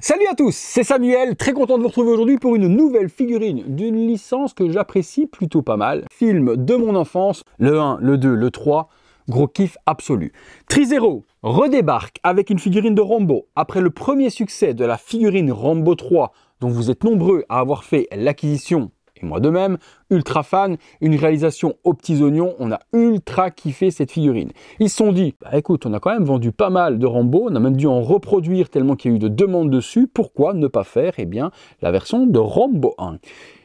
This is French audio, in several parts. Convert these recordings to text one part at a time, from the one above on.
Salut à tous, c'est Samuel, très content de vous retrouver aujourd'hui pour une nouvelle figurine d'une licence que j'apprécie plutôt pas mal. Film de mon enfance, le 1, le 2, le 3, gros kiff absolu. Trizero redébarque avec une figurine de Rambo après le premier succès de la figurine Rambo 3 dont vous êtes nombreux à avoir fait l'acquisition et moi de même, ultra fan, une réalisation aux petits oignons, on a ultra kiffé cette figurine. Ils se sont dit, bah écoute, on a quand même vendu pas mal de Rambo, on a même dû en reproduire tellement qu'il y a eu de demandes dessus, pourquoi ne pas faire eh bien, la version de Rambo 1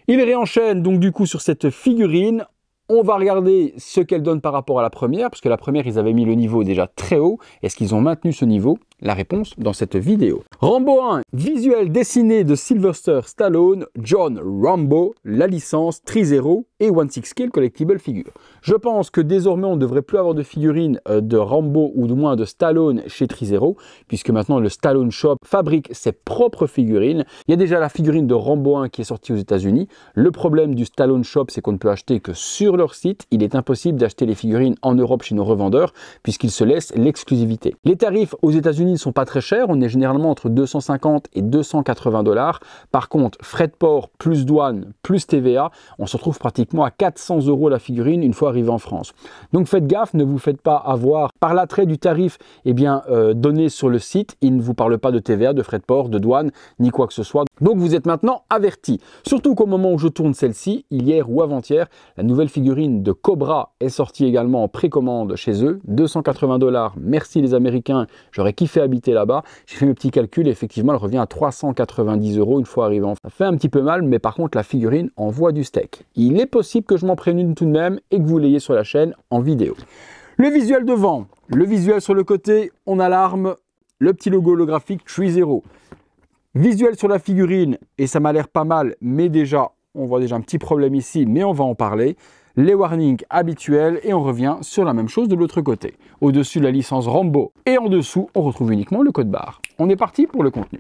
Il réenchaîne donc du coup sur cette figurine on va regarder ce qu'elle donne par rapport à la première, parce que la première, ils avaient mis le niveau déjà très haut. Est-ce qu'ils ont maintenu ce niveau la réponse dans cette vidéo. Rambo 1, visuel dessiné de Sylvester Stallone, John Rambo, la licence Trizero et 16 Kill Collectible Figure. Je pense que désormais on ne devrait plus avoir de figurines euh, de Rambo ou du moins de Stallone chez Trizero, puisque maintenant le Stallone Shop fabrique ses propres figurines. Il y a déjà la figurine de Rambo 1 qui est sortie aux États-Unis. Le problème du Stallone Shop, c'est qu'on ne peut acheter que sur leur site. Il est impossible d'acheter les figurines en Europe chez nos revendeurs, puisqu'ils se laissent l'exclusivité. Les tarifs aux États-Unis ne sont pas très chers. On est généralement entre 250 et 280 dollars. Par contre, frais de port plus douane plus TVA, on se retrouve pratiquement à 400 euros la figurine une fois arrivé en France. Donc faites gaffe, ne vous faites pas avoir par l'attrait du tarif eh bien, euh, donné sur le site. Il ne vous parle pas de TVA, de frais de port, de douane, ni quoi que ce soit. Donc vous êtes maintenant averti. Surtout qu'au moment où je tourne celle-ci, hier ou avant-hier, la nouvelle figurine de Cobra est sortie également en précommande chez eux. 280 dollars. Merci les Américains. J'aurais kiffé habiter là-bas. J'ai fait mes petits calculs, effectivement, elle revient à 390 euros une fois arrivée en Ça fait un petit peu mal, mais par contre, la figurine envoie du steak. Il est possible que je m'en prenne une tout de même et que vous l'ayez sur la chaîne en vidéo. Le visuel devant, le visuel sur le côté, on alarme le petit logo holographique Tree zéro Visuel sur la figurine, et ça m'a l'air pas mal, mais déjà, on voit déjà un petit problème ici, mais on va en parler les warnings habituels et on revient sur la même chose de l'autre côté. Au-dessus la licence Rambo et en dessous on retrouve uniquement le code barre. On est parti pour le contenu.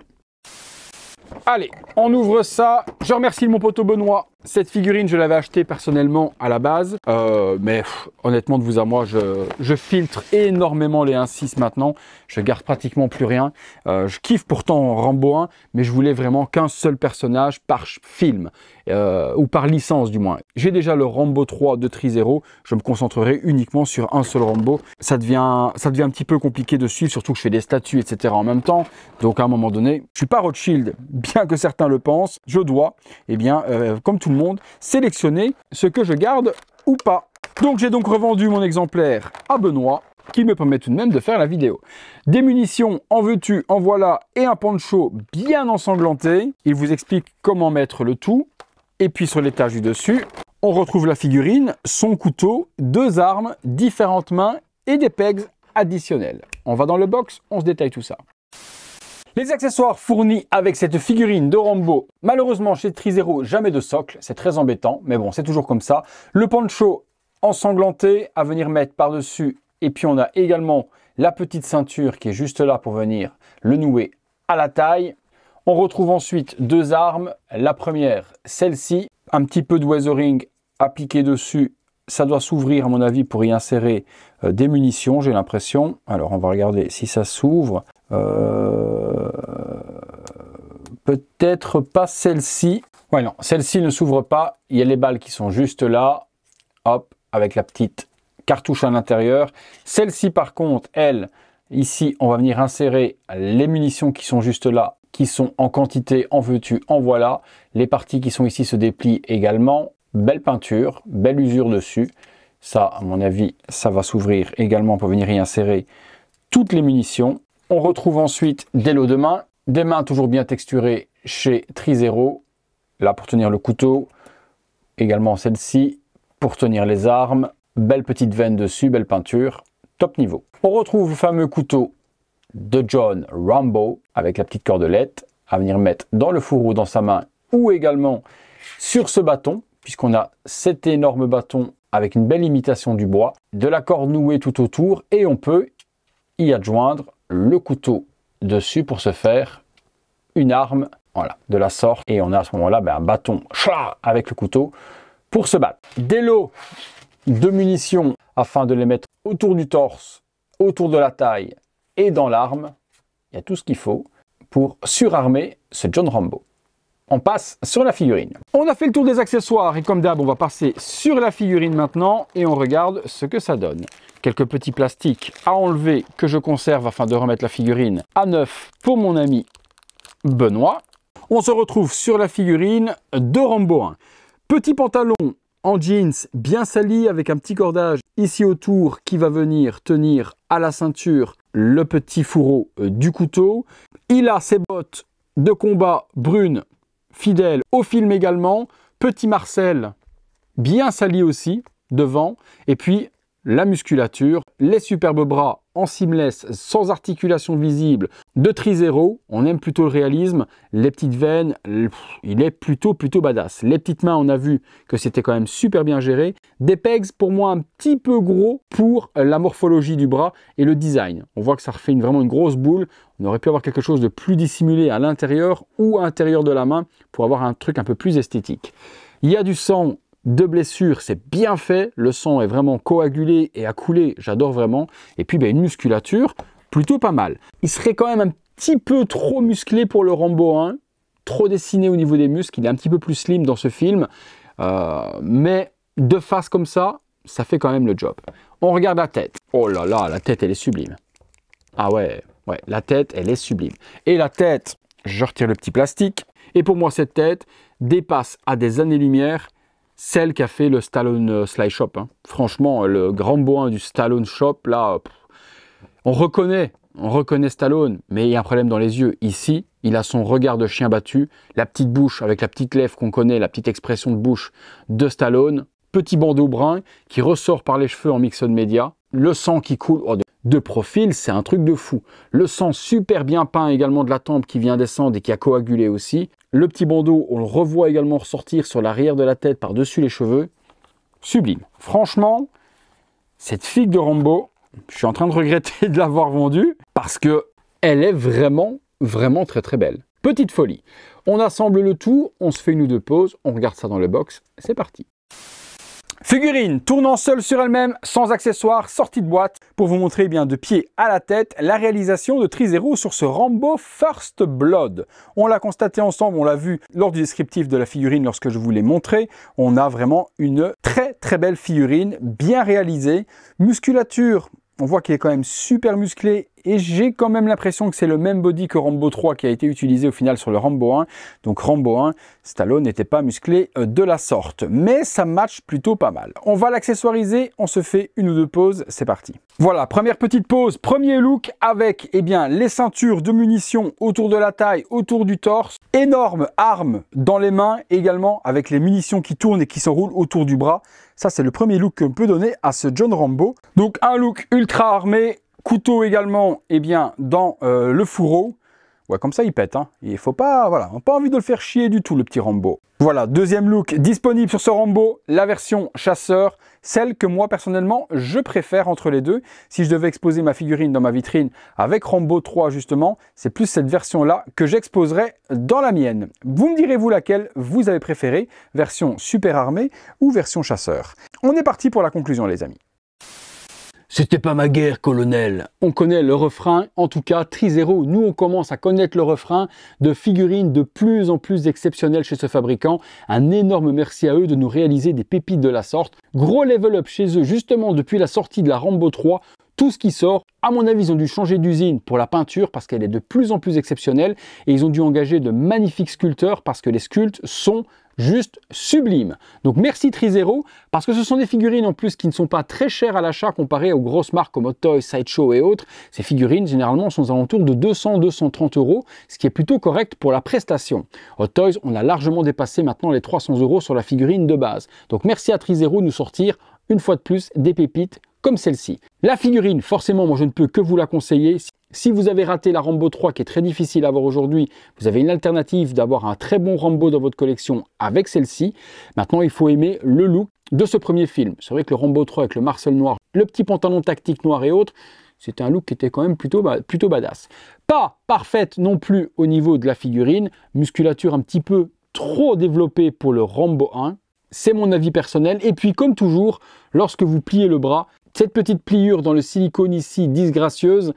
Allez, on ouvre ça. Je remercie mon poteau Benoît. Cette figurine, je l'avais achetée personnellement à la base. Euh, mais honnêtement, de vous à moi, je, filtre énormément les 1.6 maintenant. Je garde pratiquement plus rien. Euh, je kiffe pourtant Rambo 1, mais je voulais vraiment qu'un seul personnage par film. Euh, ou par licence du moins. J'ai déjà le Rambo 3 de Trizero, je me concentrerai uniquement sur un seul Rambo. Ça devient, ça devient un petit peu compliqué de suivre, surtout que je fais des statues, etc. en même temps. Donc à un moment donné, je suis pas Rothschild bien que certains le pensent, je dois, eh bien, euh, comme tout le monde, sélectionner ce que je garde ou pas. Donc j'ai donc revendu mon exemplaire à Benoît qui me permet tout de même de faire la vidéo. Des munitions, en veux-tu, en voilà, et un pancho bien ensanglanté. Il vous explique comment mettre le tout. Et puis sur l'étage du dessus, on retrouve la figurine, son couteau, deux armes, différentes mains et des pegs additionnels. On va dans le box, on se détaille tout ça. Les accessoires fournis avec cette figurine de Rambo, malheureusement chez Trizero, jamais de socle, c'est très embêtant, mais bon, c'est toujours comme ça. Le pancho ensanglanté à venir mettre par-dessus, et puis on a également la petite ceinture qui est juste là pour venir le nouer à la taille. On retrouve ensuite deux armes. La première, celle-ci, un petit peu de weathering appliqué dessus. Ça doit s'ouvrir, à mon avis, pour y insérer euh, des munitions, j'ai l'impression. Alors, on va regarder si ça s'ouvre. Euh, peut-être pas celle-ci. Voilà, non, celle-ci ne s'ouvre pas. Il y a les balles qui sont juste là. Hop, avec la petite cartouche à l'intérieur. Celle-ci, par contre, elle, ici, on va venir insérer les munitions qui sont juste là, qui sont en quantité, en veux-tu, en voilà. Les parties qui sont ici se déplient également. Belle peinture, belle usure dessus. Ça, à mon avis, ça va s'ouvrir également pour venir y insérer toutes les munitions. On retrouve ensuite dès l'eau de main des mains toujours bien texturées chez Trizero. Là pour tenir le couteau. Également celle-ci pour tenir les armes. Belle petite veine dessus, belle peinture. Top niveau. On retrouve le fameux couteau de John Rambo avec la petite cordelette à venir mettre dans le fourreau, dans sa main ou également sur ce bâton puisqu'on a cet énorme bâton avec une belle imitation du bois, de la corde nouée tout autour et on peut y adjoindre le couteau dessus pour se faire une arme voilà, de la sorte. Et on a à ce moment-là ben, un bâton avec le couteau pour se battre. Des lots de munitions afin de les mettre autour du torse, autour de la taille et dans l'arme. Il y a tout ce qu'il faut pour surarmer ce John Rambo on passe sur la figurine. On a fait le tour des accessoires et comme d'hab, on va passer sur la figurine maintenant et on regarde ce que ça donne. Quelques petits plastiques à enlever que je conserve afin de remettre la figurine à neuf pour mon ami Benoît. On se retrouve sur la figurine de Rambo 1. Petit pantalon en jeans bien sali avec un petit cordage ici autour qui va venir tenir à la ceinture le petit fourreau du couteau. Il a ses bottes de combat brunes fidèle au film également. Petit Marcel, bien sali aussi, devant. Et puis, la musculature, les superbes bras en seamless, sans articulation visible, de tri zéro, on aime plutôt le réalisme, les petites veines, il est plutôt plutôt badass. Les petites mains, on a vu que c'était quand même super bien géré. Des pegs, pour moi, un petit peu gros pour euh, la morphologie du bras et le design. On voit que ça refait une, vraiment une grosse boule. On aurait pu avoir quelque chose de plus dissimulé à l'intérieur ou à l'intérieur de la main pour avoir un truc un peu plus esthétique. Il y a du sang de blessures, c'est bien fait, le sang est vraiment coagulé et a coulé, j'adore vraiment. Et puis ben, une musculature plutôt pas mal. Il serait quand même un petit peu trop musclé pour le Rambo 1, trop dessiné au niveau des muscles, il est un petit peu plus slim dans ce film, euh, mais de face comme ça, ça fait quand même le job. On regarde la tête. Oh là là, la tête elle est sublime. Ah ouais, ouais, la tête elle est sublime. Et la tête, je retire le petit plastique. Et pour moi cette tête dépasse à des années-lumière celle qu'a fait le Stallone euh, Sly Shop. Hein. Franchement, le grand bois du Stallone Shop, là, on reconnaît, on reconnaît Stallone, mais il y a un problème dans les yeux. Ici, il a son regard de chien battu, la petite bouche avec la petite lèvre qu'on connaît, la petite expression de bouche de Stallone, petit bandeau brun qui ressort par les cheveux en mixon média, le sang qui coule. Oh, de profil, c'est un truc de fou. Le sang super bien peint également de la tempe qui vient descendre et qui a coagulé aussi. Le petit bandeau, on le revoit également ressortir sur l'arrière de la tête par-dessus les cheveux. Sublime. Franchement, cette figue de Rambo, je suis en train de regretter de l'avoir vendue parce que elle est vraiment, vraiment très très belle. Petite folie. On assemble le tout, on se fait une ou deux pauses, on regarde ça dans le box, c'est parti. Figurine tournant seule sur elle-même, sans accessoires, sortie de boîte, pour vous montrer eh bien de pied à la tête la réalisation de Trizero sur ce Rambo First Blood. On l'a constaté ensemble, on l'a vu lors du descriptif de la figurine lorsque je vous l'ai montré, on a vraiment une très très belle figurine, bien réalisée, musculature on voit qu'il est quand même super musclé et j'ai quand même l'impression que c'est le même body que Rambo 3 qui a été utilisé au final sur le Rambo 1. Donc Rambo 1, Stallone n'était pas musclé euh, de la sorte, mais ça match plutôt pas mal. On va l'accessoiriser, on se fait une ou deux pauses, c'est parti. Voilà, première petite pause, premier look avec eh bien, les ceintures de munitions autour de la taille, autour du torse, énorme arme dans les mains également avec les munitions qui tournent et qui s'enroulent autour du bras. Ça, c'est le premier look qu'on peut donner à ce John Rambo. Donc un look ultra armé, Couteau également, eh bien, dans euh, le fourreau. Ouais, comme ça, il pète. Hein. Il faut pas, voilà, on pas envie de le faire chier du tout, le petit Rambo. Voilà, deuxième look disponible sur ce Rambo, la version chasseur, celle que moi personnellement je préfère entre les deux. Si je devais exposer ma figurine dans ma vitrine avec Rambo 3 justement, c'est plus cette version-là que j'exposerais dans la mienne. Vous me direz vous laquelle vous avez préférée, version super armée ou version chasseur. On est parti pour la conclusion les amis. C'était pas ma guerre, colonel. On connaît le refrain, en tout cas, Trizero, nous on commence à connaître le refrain de figurines de plus en plus exceptionnelles chez ce fabricant. Un énorme merci à eux de nous réaliser des pépites de la sorte. Gros level up chez eux, justement, depuis la sortie de la Rambo 3, tout ce qui sort. À mon avis, ils ont dû changer d'usine pour la peinture parce qu'elle est de plus en plus exceptionnelle et ils ont dû engager de magnifiques sculpteurs parce que les sculptes sont juste sublime. Donc merci Trizero, parce que ce sont des figurines en plus qui ne sont pas très chères à l'achat comparé aux grosses marques comme Hot Toys, Sideshow et autres. Ces figurines généralement sont aux alentours de 200-230 euros, ce qui est plutôt correct pour la prestation. Hot Toys, on a largement dépassé maintenant les 300 euros sur la figurine de base. Donc merci à Trizero de nous sortir une fois de plus des pépites comme celle-ci. La figurine, forcément, moi je ne peux que vous la conseiller. Si vous avez raté la Rambo 3 qui est très difficile à avoir aujourd'hui, vous avez une alternative d'avoir un très bon Rambo dans votre collection avec celle-ci. Maintenant, il faut aimer le look de ce premier film. C'est vrai que le Rambo 3 avec le Marcel noir, le petit pantalon tactique noir et autres, c'était un look qui était quand même plutôt, plutôt badass. Pas parfaite non plus au niveau de la figurine, musculature un petit peu trop développée pour le Rambo 1, c'est mon avis personnel. Et puis comme toujours, lorsque vous pliez le bras, cette petite pliure dans le silicone ici disgracieuse,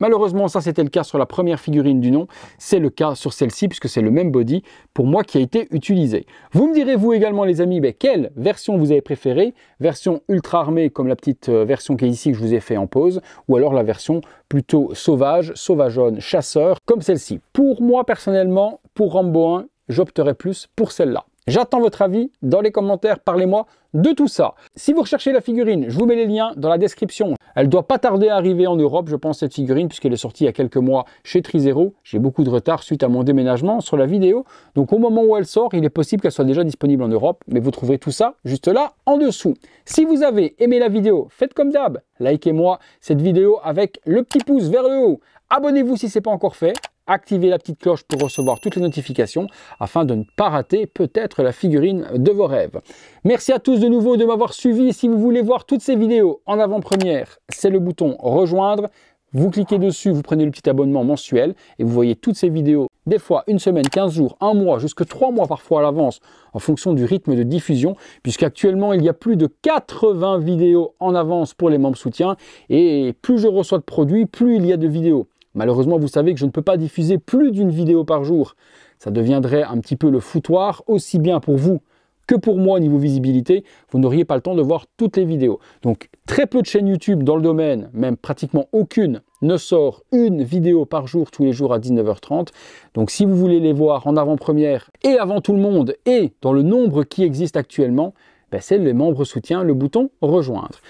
malheureusement ça c'était le cas sur la première figurine du nom, c'est le cas sur celle-ci puisque c'est le même body pour moi qui a été utilisé. Vous me direz vous également les amis, ben, quelle version vous avez préférée Version ultra armée comme la petite euh, version qui est ici que je vous ai fait en pause ou alors la version plutôt sauvage, sauvageonne, chasseur comme celle-ci. Pour moi personnellement, pour Rambo 1, j'opterais plus pour celle-là. J'attends votre avis dans les commentaires, parlez-moi de tout ça. Si vous recherchez la figurine, je vous mets les liens dans la description. Elle doit pas tarder à arriver en Europe, je pense, cette figurine, puisqu'elle est sortie il y a quelques mois chez Trizero. J'ai beaucoup de retard suite à mon déménagement sur la vidéo. Donc au moment où elle sort, il est possible qu'elle soit déjà disponible en Europe, mais vous trouverez tout ça juste là en dessous. Si vous avez aimé la vidéo, faites comme d'hab, likez-moi cette vidéo avec le petit pouce vers le haut. Abonnez-vous si ce n'est pas encore fait activez la petite cloche pour recevoir toutes les notifications afin de ne pas rater peut-être la figurine de vos rêves. Merci à tous de nouveau de m'avoir suivi. Si vous voulez voir toutes ces vidéos en avant-première, c'est le bouton rejoindre. Vous cliquez dessus, vous prenez le petit abonnement mensuel et vous voyez toutes ces vidéos, des fois une semaine, 15 jours, un mois, jusque trois mois parfois à l'avance, en fonction du rythme de diffusion, puisqu'actuellement il y a plus de 80 vidéos en avance pour les membres soutiens et plus je reçois de produits, plus il y a de vidéos. Malheureusement, vous savez que je ne peux pas diffuser plus d'une vidéo par jour. Ça deviendrait un petit peu le foutoir, aussi bien pour vous que pour moi niveau visibilité, vous n'auriez pas le temps de voir toutes les vidéos. Donc très peu de chaînes YouTube dans le domaine, même pratiquement aucune, ne sort une vidéo par jour tous les jours à 19h30. Donc si vous voulez les voir en avant-première et avant tout le monde et dans le nombre qui existe actuellement, ben, c'est les membres soutien, le bouton rejoindre.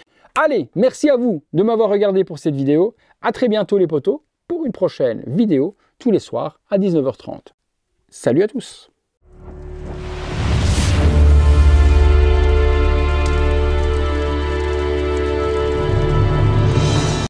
Allez, merci à vous de m'avoir regardé pour cette vidéo. À très bientôt les potos pour une prochaine vidéo tous les soirs à 19h30. Salut à tous